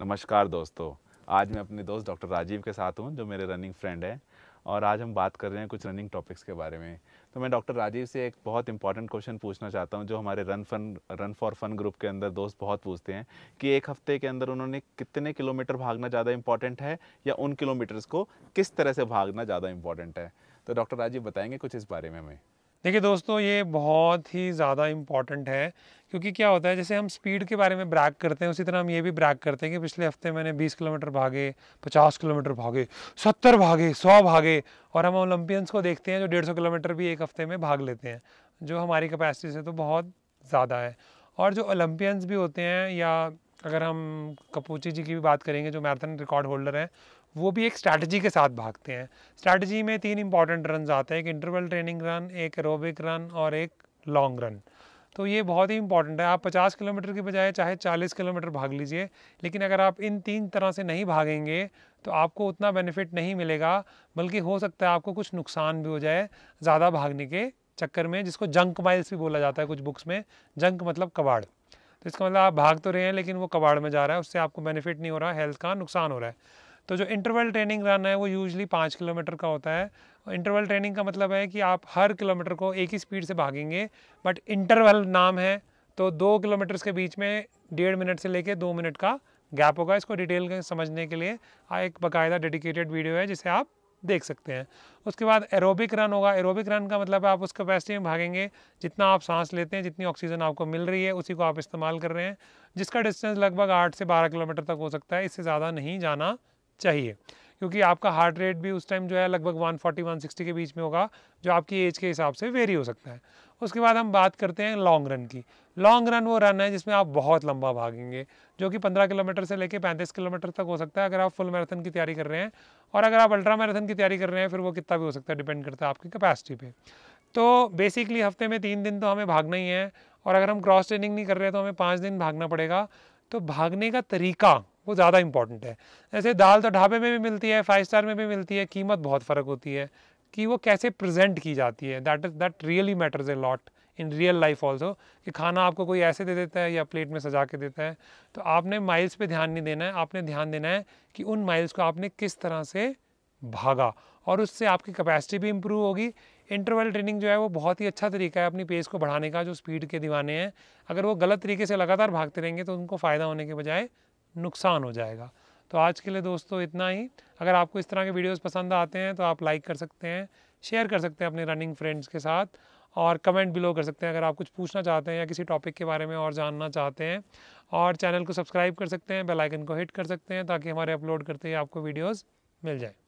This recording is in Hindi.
नमस्कार दोस्तों आज मैं अपने दोस्त डॉक्टर राजीव के साथ हूँ जो मेरे रनिंग फ्रेंड हैं और आज हम बात कर रहे हैं कुछ रनिंग टॉपिक्स के बारे में तो मैं डॉक्टर राजीव से एक बहुत इंपॉर्टेंट क्वेश्चन पूछना चाहता हूँ जो हमारे run fun run for fun group के अंदर दोस्त बहुत पूछते हैं कि एक हफ्ते के अंदर उन्होंने कितने किलोमीटर भागना ज़्यादा इंपॉर्टेंट है या उन किलोमीटर्स को किस तरह से भागना ज़्यादा इंपॉर्टेंट है तो डॉक्टर राजीव बताएंगे कुछ इस बारे में हमें देखिए दोस्तों ये बहुत ही ज़्यादा इम्पॉर्टेंट है क्योंकि क्या होता है जैसे हम स्पीड के बारे में ब्रैक करते हैं उसी तरह हम ये भी ब्रैक करते हैं कि पिछले हफ्ते मैंने 20 किलोमीटर भागे 50 किलोमीटर भागे 70 भागे 100 भागे और हम ओलंपियंस को देखते हैं जो 150 किलोमीटर भी एक हफ्ते में भाग लेते हैं जो हमारी कैपेसिटी से तो बहुत ज़्यादा है और जो ओलंपियंस भी होते हैं या अगर हम कपूची जी की भी बात करेंगे जो मैराथन रिकॉर्ड होल्डर हैं वो भी एक स्ट्रैटेजी के साथ भागते हैं स्ट्रैटेजी में तीन इंपॉर्टेंट रन आते हैं एक इंटरवल ट्रेनिंग रन एक एरोबिक रन और एक लॉन्ग रन तो ये बहुत ही इंपॉर्टेंट है आप 50 किलोमीटर के बजाय चाहे 40 किलोमीटर भाग लीजिए लेकिन अगर आप इन तीन तरह से नहीं भागेंगे तो आपको उतना बेनिफिट नहीं मिलेगा बल्कि हो सकता है आपको कुछ नुकसान भी हो जाए ज़्यादा भागने के चक्कर में जिसको जंक माइल्स भी बोला जाता है कुछ बुक्स में जंक मतलब कबाड़ तो इसका मतलब आप भाग तो रहे हैं लेकिन वो कबाड़ में जा रहा है उससे आपको बेनिफिट नहीं हो रहा हेल्थ का नुकसान हो रहा है तो जो इंटरवल ट्रेनिंग रन है वो यूजली पाँच किलोमीटर का होता है इंटरवल ट्रेनिंग का मतलब है कि आप हर किलोमीटर को एक ही स्पीड से भागेंगे बट इंटरवल नाम है तो दो किलोमीटर्स के बीच में डेढ़ मिनट से लेके दो मिनट का गैप होगा इसको डिटेल समझने के लिए एक बाकायदा डेडिकेटेड वीडियो है जिसे आप देख सकते हैं उसके बाद एरोबिक रन होगा एरोबिक रन का मतलब है आप उस कैपेसिटी में भागेंगे जितना आप सांस लेते हैं जितनी ऑक्सीजन आपको मिल रही है उसी को आप इस्तेमाल कर रहे हैं जिसका डिस्टेंस लगभग आठ से बारह किलोमीटर तक हो सकता है इससे ज़्यादा नहीं जाना चाहिए क्योंकि आपका हार्ट रेट भी उस टाइम जो है लगभग 140 160 के बीच में होगा जो आपकी एज के हिसाब से वेरी हो सकता है उसके बाद हम बात करते हैं लॉन्ग रन की लॉन्ग रन वो रन है जिसमें आप बहुत लंबा भागेंगे जो कि 15 किलोमीटर से लेकर 35 किलोमीटर तक हो सकता है अगर आप फुल मैराथन की तैयारी कर रहे हैं और अगर आप अल्ट्रा मैराथन की तैयारी कर रहे हैं फिर वो कितना भी हो सकता है डिपेंड करता है आपकी कैपेसिटी पर तो बेसिकली हफ्ते में तीन दिन तो हमें भागना ही है और अगर हम क्रॉस ट्रेनिंग नहीं कर रहे तो हमें पाँच दिन भागना पड़ेगा तो भागने का तरीका वो ज़्यादा इंपॉर्टेंट है जैसे दाल तो ढाबे में भी मिलती है फाइव स्टार में भी मिलती है कीमत बहुत फ़र्क होती है कि वो कैसे प्रेजेंट की जाती है that is that really matters a lot in real life also कि खाना आपको कोई ऐसे दे देता है या प्लेट में सजा के देता है तो आपने माइल्स पे ध्यान नहीं देना है आपने ध्यान देना है कि उन माइल्स को आपने किस तरह से भागा और उससे आपकी कैपेसिटी भी इम्प्रूव होगी इंटरवल ट्रेनिंग जो है वो बहुत ही अच्छा तरीका है अपनी पेस को बढ़ाने का जो स्पीड के दीवाने हैं अगर वो गलत तरीके से लगातार भागते रहेंगे तो उनको फ़ायदा होने के बजाय नुकसान हो जाएगा तो आज के लिए दोस्तों इतना ही अगर आपको इस तरह के वीडियोस पसंद आते हैं तो आप लाइक कर सकते हैं शेयर कर सकते हैं अपने रनिंग फ्रेंड्स के साथ और कमेंट बिलो कर सकते हैं अगर आप कुछ पूछना चाहते हैं या किसी टॉपिक के बारे में और जानना चाहते हैं और चैनल को सब्सक्राइब कर सकते हैं बेल आइकन को हिट कर सकते हैं ताकि हमारे अपलोड करते ही आपको वीडियोस मिल जाए